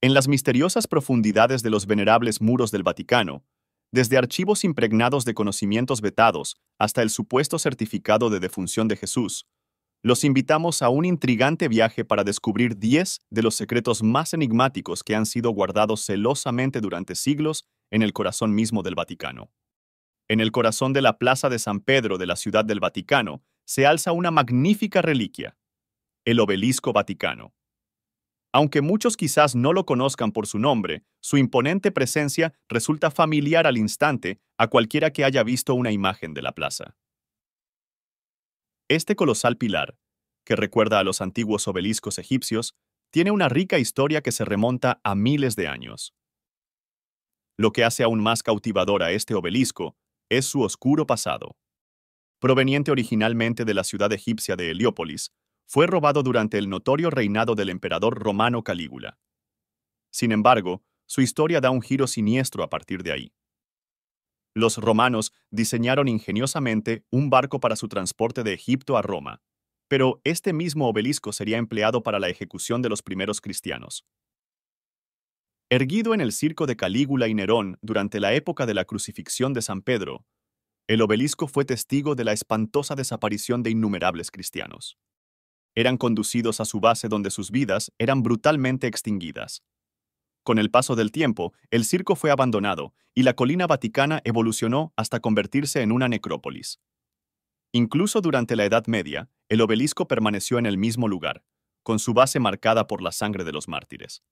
En las misteriosas profundidades de los venerables muros del Vaticano, desde archivos impregnados de conocimientos vetados hasta el supuesto certificado de defunción de Jesús, los invitamos a un intrigante viaje para descubrir 10 de los secretos más enigmáticos que han sido guardados celosamente durante siglos en el corazón mismo del Vaticano. En el corazón de la Plaza de San Pedro de la Ciudad del Vaticano se alza una magnífica reliquia, el obelisco vaticano aunque muchos quizás no lo conozcan por su nombre, su imponente presencia resulta familiar al instante a cualquiera que haya visto una imagen de la plaza. Este colosal pilar, que recuerda a los antiguos obeliscos egipcios, tiene una rica historia que se remonta a miles de años. Lo que hace aún más cautivador a este obelisco es su oscuro pasado. Proveniente originalmente de la ciudad egipcia de Heliópolis, fue robado durante el notorio reinado del emperador romano Calígula. Sin embargo, su historia da un giro siniestro a partir de ahí. Los romanos diseñaron ingeniosamente un barco para su transporte de Egipto a Roma, pero este mismo obelisco sería empleado para la ejecución de los primeros cristianos. Erguido en el circo de Calígula y Nerón durante la época de la crucifixión de San Pedro, el obelisco fue testigo de la espantosa desaparición de innumerables cristianos eran conducidos a su base donde sus vidas eran brutalmente extinguidas. Con el paso del tiempo, el circo fue abandonado y la colina vaticana evolucionó hasta convertirse en una necrópolis. Incluso durante la Edad Media, el obelisco permaneció en el mismo lugar, con su base marcada por la sangre de los mártires.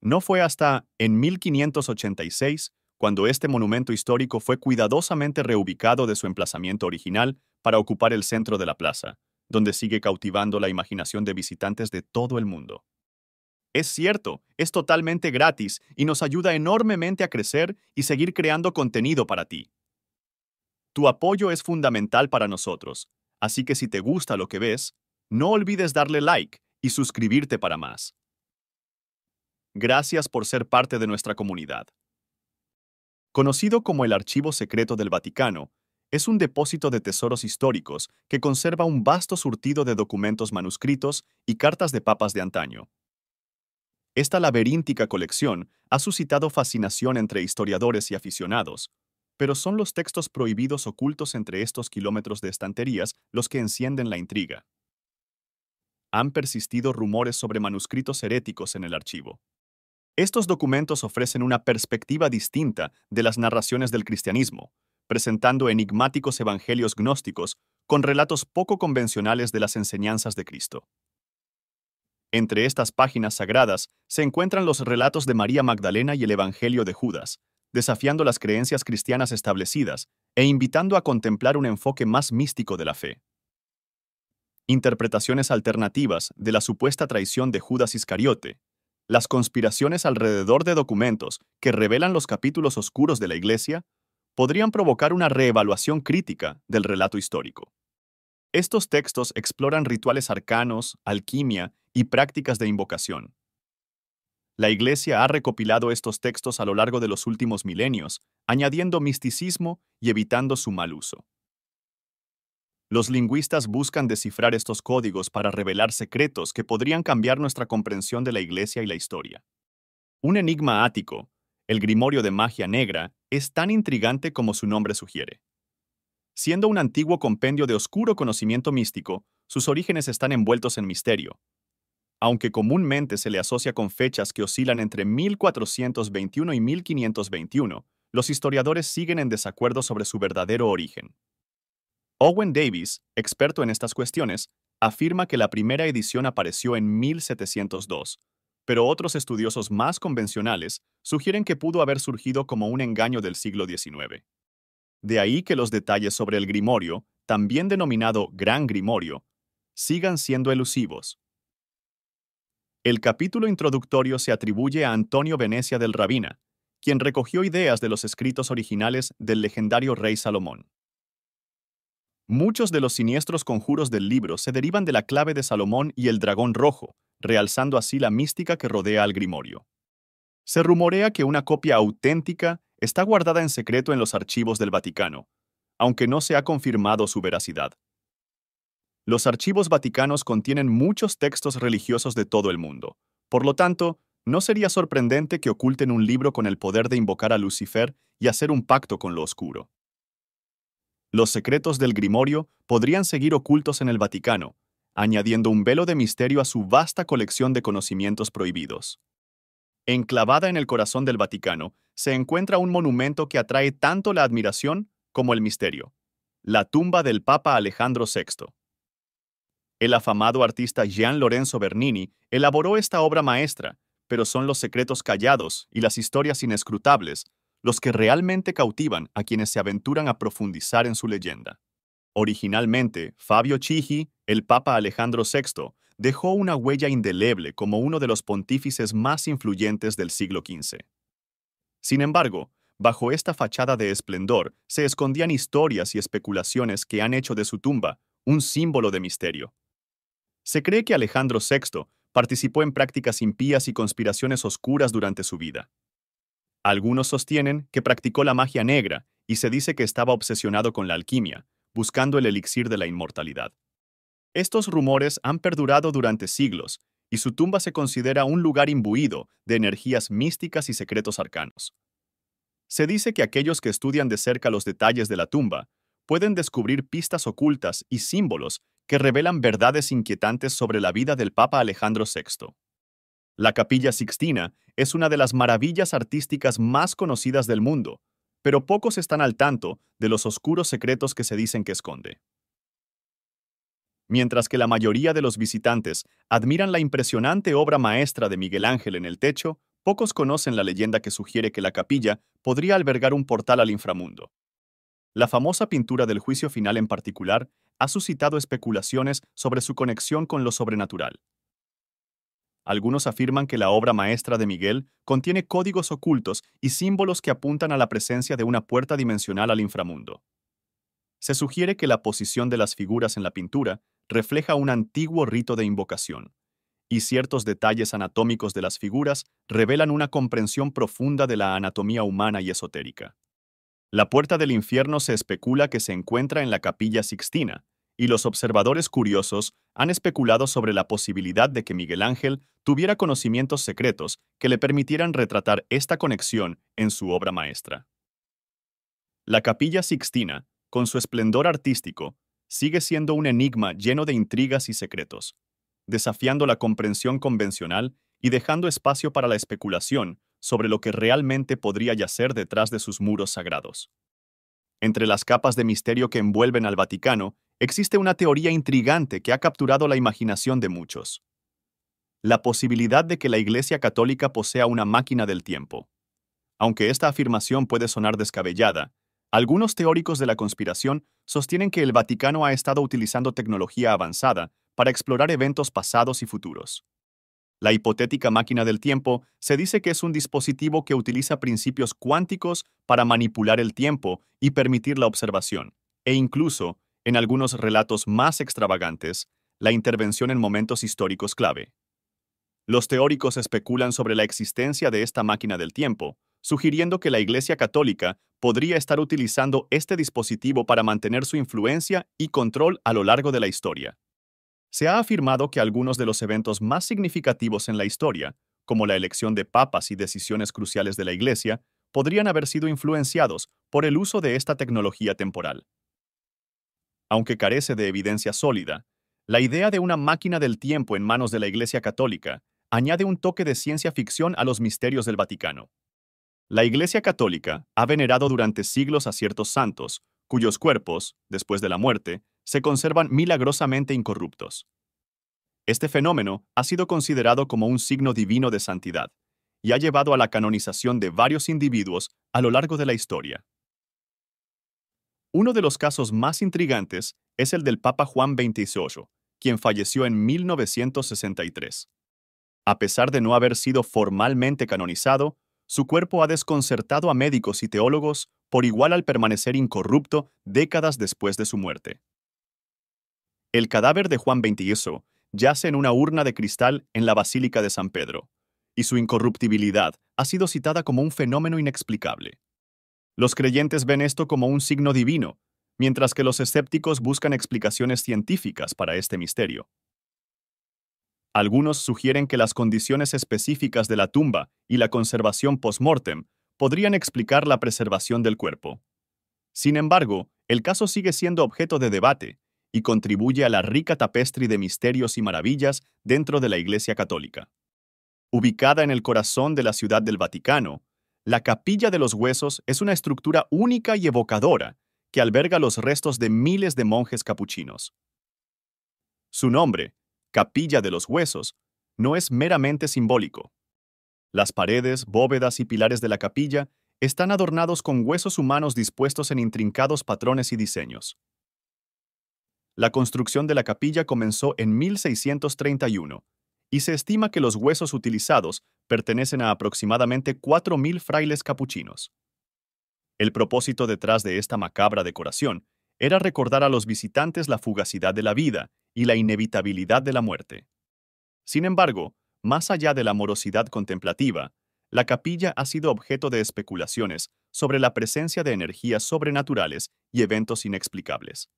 No fue hasta en 1586 cuando este monumento histórico fue cuidadosamente reubicado de su emplazamiento original para ocupar el centro de la plaza, donde sigue cautivando la imaginación de visitantes de todo el mundo. Es cierto, es totalmente gratis y nos ayuda enormemente a crecer y seguir creando contenido para ti. Tu apoyo es fundamental para nosotros, así que si te gusta lo que ves, no olvides darle like y suscribirte para más. Gracias por ser parte de nuestra comunidad. Conocido como el Archivo Secreto del Vaticano, es un depósito de tesoros históricos que conserva un vasto surtido de documentos manuscritos y cartas de papas de antaño. Esta laberíntica colección ha suscitado fascinación entre historiadores y aficionados, pero son los textos prohibidos ocultos entre estos kilómetros de estanterías los que encienden la intriga. Han persistido rumores sobre manuscritos heréticos en el archivo. Estos documentos ofrecen una perspectiva distinta de las narraciones del cristianismo, presentando enigmáticos evangelios gnósticos con relatos poco convencionales de las enseñanzas de Cristo. Entre estas páginas sagradas se encuentran los relatos de María Magdalena y el Evangelio de Judas, desafiando las creencias cristianas establecidas e invitando a contemplar un enfoque más místico de la fe. Interpretaciones alternativas de la supuesta traición de Judas Iscariote, las conspiraciones alrededor de documentos que revelan los capítulos oscuros de la Iglesia podrían provocar una reevaluación crítica del relato histórico. Estos textos exploran rituales arcanos, alquimia y prácticas de invocación. La Iglesia ha recopilado estos textos a lo largo de los últimos milenios, añadiendo misticismo y evitando su mal uso. Los lingüistas buscan descifrar estos códigos para revelar secretos que podrían cambiar nuestra comprensión de la Iglesia y la historia. Un enigma ático, el grimorio de magia negra, es tan intrigante como su nombre sugiere. Siendo un antiguo compendio de oscuro conocimiento místico, sus orígenes están envueltos en misterio. Aunque comúnmente se le asocia con fechas que oscilan entre 1421 y 1521, los historiadores siguen en desacuerdo sobre su verdadero origen. Owen Davis, experto en estas cuestiones, afirma que la primera edición apareció en 1702, pero otros estudiosos más convencionales sugieren que pudo haber surgido como un engaño del siglo XIX. De ahí que los detalles sobre el grimorio, también denominado Gran Grimorio, sigan siendo elusivos. El capítulo introductorio se atribuye a Antonio Venecia del Rabina, quien recogió ideas de los escritos originales del legendario rey Salomón. Muchos de los siniestros conjuros del libro se derivan de la clave de Salomón y el dragón rojo, realzando así la mística que rodea al Grimorio. Se rumorea que una copia auténtica está guardada en secreto en los archivos del Vaticano, aunque no se ha confirmado su veracidad. Los archivos vaticanos contienen muchos textos religiosos de todo el mundo. Por lo tanto, no sería sorprendente que oculten un libro con el poder de invocar a Lucifer y hacer un pacto con lo oscuro. Los secretos del Grimorio podrían seguir ocultos en el Vaticano, añadiendo un velo de misterio a su vasta colección de conocimientos prohibidos. Enclavada en el corazón del Vaticano, se encuentra un monumento que atrae tanto la admiración como el misterio, la tumba del Papa Alejandro VI. El afamado artista Gian Lorenzo Bernini elaboró esta obra maestra, pero son los secretos callados y las historias inescrutables los que realmente cautivan a quienes se aventuran a profundizar en su leyenda. Originalmente, Fabio Chigi, el Papa Alejandro VI, dejó una huella indeleble como uno de los pontífices más influyentes del siglo XV. Sin embargo, bajo esta fachada de esplendor se escondían historias y especulaciones que han hecho de su tumba un símbolo de misterio. Se cree que Alejandro VI participó en prácticas impías y conspiraciones oscuras durante su vida. Algunos sostienen que practicó la magia negra y se dice que estaba obsesionado con la alquimia, buscando el elixir de la inmortalidad. Estos rumores han perdurado durante siglos, y su tumba se considera un lugar imbuido de energías místicas y secretos arcanos. Se dice que aquellos que estudian de cerca los detalles de la tumba pueden descubrir pistas ocultas y símbolos que revelan verdades inquietantes sobre la vida del Papa Alejandro VI. La Capilla Sixtina es una de las maravillas artísticas más conocidas del mundo, pero pocos están al tanto de los oscuros secretos que se dicen que esconde. Mientras que la mayoría de los visitantes admiran la impresionante obra maestra de Miguel Ángel en el techo, pocos conocen la leyenda que sugiere que la capilla podría albergar un portal al inframundo. La famosa pintura del juicio final en particular ha suscitado especulaciones sobre su conexión con lo sobrenatural. Algunos afirman que la obra maestra de Miguel contiene códigos ocultos y símbolos que apuntan a la presencia de una puerta dimensional al inframundo. Se sugiere que la posición de las figuras en la pintura refleja un antiguo rito de invocación, y ciertos detalles anatómicos de las figuras revelan una comprensión profunda de la anatomía humana y esotérica. La puerta del infierno se especula que se encuentra en la capilla sixtina, y los observadores curiosos han especulado sobre la posibilidad de que Miguel Ángel tuviera conocimientos secretos que le permitieran retratar esta conexión en su obra maestra. La capilla sixtina, con su esplendor artístico, sigue siendo un enigma lleno de intrigas y secretos, desafiando la comprensión convencional y dejando espacio para la especulación sobre lo que realmente podría yacer detrás de sus muros sagrados. Entre las capas de misterio que envuelven al Vaticano existe una teoría intrigante que ha capturado la imaginación de muchos. La posibilidad de que la Iglesia Católica posea una máquina del tiempo. Aunque esta afirmación puede sonar descabellada, algunos teóricos de la conspiración sostienen que el Vaticano ha estado utilizando tecnología avanzada para explorar eventos pasados y futuros. La hipotética máquina del tiempo se dice que es un dispositivo que utiliza principios cuánticos para manipular el tiempo y permitir la observación, e incluso en algunos relatos más extravagantes, la intervención en momentos históricos clave. Los teóricos especulan sobre la existencia de esta máquina del tiempo, sugiriendo que la Iglesia Católica podría estar utilizando este dispositivo para mantener su influencia y control a lo largo de la historia. Se ha afirmado que algunos de los eventos más significativos en la historia, como la elección de papas y decisiones cruciales de la Iglesia, podrían haber sido influenciados por el uso de esta tecnología temporal aunque carece de evidencia sólida, la idea de una máquina del tiempo en manos de la Iglesia Católica añade un toque de ciencia ficción a los misterios del Vaticano. La Iglesia Católica ha venerado durante siglos a ciertos santos, cuyos cuerpos, después de la muerte, se conservan milagrosamente incorruptos. Este fenómeno ha sido considerado como un signo divino de santidad y ha llevado a la canonización de varios individuos a lo largo de la historia. Uno de los casos más intrigantes es el del Papa Juan XXVIII, quien falleció en 1963. A pesar de no haber sido formalmente canonizado, su cuerpo ha desconcertado a médicos y teólogos por igual al permanecer incorrupto décadas después de su muerte. El cadáver de Juan XXVIII yace en una urna de cristal en la Basílica de San Pedro, y su incorruptibilidad ha sido citada como un fenómeno inexplicable. Los creyentes ven esto como un signo divino, mientras que los escépticos buscan explicaciones científicas para este misterio. Algunos sugieren que las condiciones específicas de la tumba y la conservación post-mortem podrían explicar la preservación del cuerpo. Sin embargo, el caso sigue siendo objeto de debate y contribuye a la rica tapestri de misterios y maravillas dentro de la Iglesia Católica. Ubicada en el corazón de la Ciudad del Vaticano, la capilla de los huesos es una estructura única y evocadora que alberga los restos de miles de monjes capuchinos. Su nombre, capilla de los huesos, no es meramente simbólico. Las paredes, bóvedas y pilares de la capilla están adornados con huesos humanos dispuestos en intrincados patrones y diseños. La construcción de la capilla comenzó en 1631 y se estima que los huesos utilizados pertenecen a aproximadamente 4.000 frailes capuchinos. El propósito detrás de esta macabra decoración era recordar a los visitantes la fugacidad de la vida y la inevitabilidad de la muerte. Sin embargo, más allá de la morosidad contemplativa, la capilla ha sido objeto de especulaciones sobre la presencia de energías sobrenaturales y eventos inexplicables.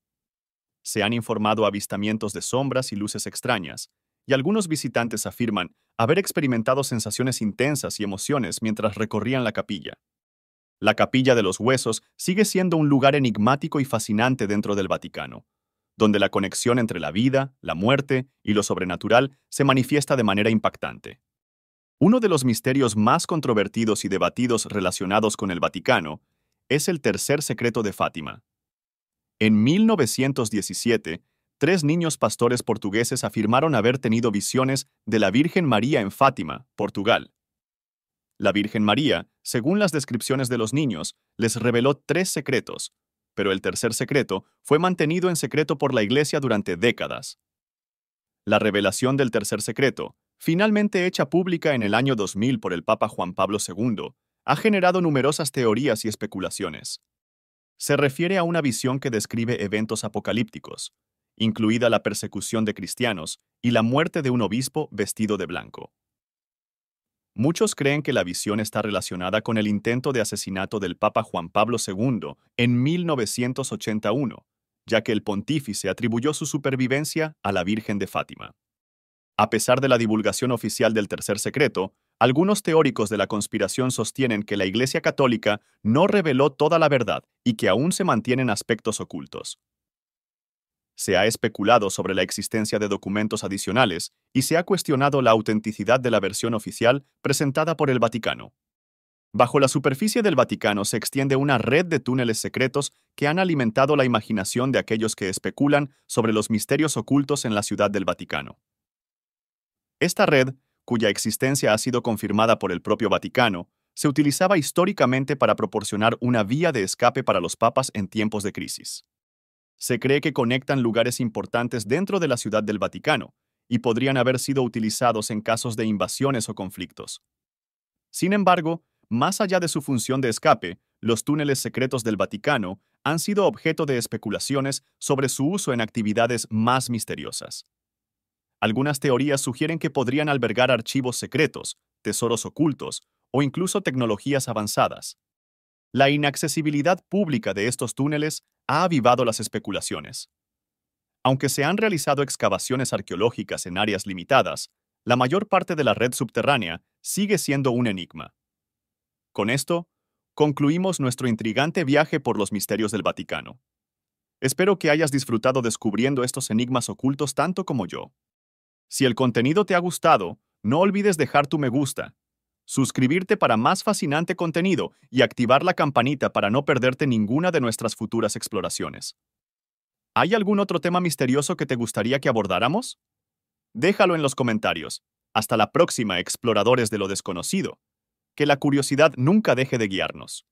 Se han informado avistamientos de sombras y luces extrañas, y algunos visitantes afirman haber experimentado sensaciones intensas y emociones mientras recorrían la capilla. La capilla de los huesos sigue siendo un lugar enigmático y fascinante dentro del Vaticano, donde la conexión entre la vida, la muerte y lo sobrenatural se manifiesta de manera impactante. Uno de los misterios más controvertidos y debatidos relacionados con el Vaticano es el tercer secreto de Fátima. En 1917, tres niños pastores portugueses afirmaron haber tenido visiones de la Virgen María en Fátima, Portugal. La Virgen María, según las descripciones de los niños, les reveló tres secretos, pero el tercer secreto fue mantenido en secreto por la Iglesia durante décadas. La revelación del tercer secreto, finalmente hecha pública en el año 2000 por el Papa Juan Pablo II, ha generado numerosas teorías y especulaciones. Se refiere a una visión que describe eventos apocalípticos, incluida la persecución de cristianos y la muerte de un obispo vestido de blanco. Muchos creen que la visión está relacionada con el intento de asesinato del Papa Juan Pablo II en 1981, ya que el pontífice atribuyó su supervivencia a la Virgen de Fátima. A pesar de la divulgación oficial del tercer secreto, algunos teóricos de la conspiración sostienen que la Iglesia Católica no reveló toda la verdad y que aún se mantienen aspectos ocultos se ha especulado sobre la existencia de documentos adicionales y se ha cuestionado la autenticidad de la versión oficial presentada por el Vaticano. Bajo la superficie del Vaticano se extiende una red de túneles secretos que han alimentado la imaginación de aquellos que especulan sobre los misterios ocultos en la ciudad del Vaticano. Esta red, cuya existencia ha sido confirmada por el propio Vaticano, se utilizaba históricamente para proporcionar una vía de escape para los papas en tiempos de crisis. Se cree que conectan lugares importantes dentro de la Ciudad del Vaticano y podrían haber sido utilizados en casos de invasiones o conflictos. Sin embargo, más allá de su función de escape, los túneles secretos del Vaticano han sido objeto de especulaciones sobre su uso en actividades más misteriosas. Algunas teorías sugieren que podrían albergar archivos secretos, tesoros ocultos o incluso tecnologías avanzadas. La inaccesibilidad pública de estos túneles ha avivado las especulaciones. Aunque se han realizado excavaciones arqueológicas en áreas limitadas, la mayor parte de la red subterránea sigue siendo un enigma. Con esto, concluimos nuestro intrigante viaje por los misterios del Vaticano. Espero que hayas disfrutado descubriendo estos enigmas ocultos tanto como yo. Si el contenido te ha gustado, no olvides dejar tu me gusta suscribirte para más fascinante contenido y activar la campanita para no perderte ninguna de nuestras futuras exploraciones. ¿Hay algún otro tema misterioso que te gustaría que abordáramos? Déjalo en los comentarios. Hasta la próxima, exploradores de lo desconocido. Que la curiosidad nunca deje de guiarnos.